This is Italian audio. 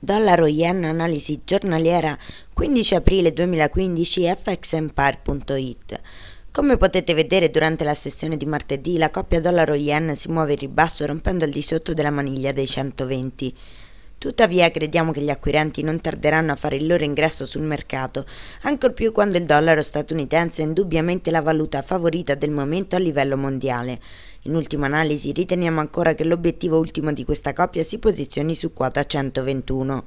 Dalla Royen Analisi giornaliera 15 aprile 2015 fxempire.it come potete vedere durante la sessione di martedì la coppia dollaro-yen si muove in ribasso rompendo al di sotto della maniglia dei 120. Tuttavia crediamo che gli acquirenti non tarderanno a fare il loro ingresso sul mercato, ancor più quando il dollaro statunitense è indubbiamente la valuta favorita del momento a livello mondiale. In ultima analisi riteniamo ancora che l'obiettivo ultimo di questa coppia si posizioni su quota 121.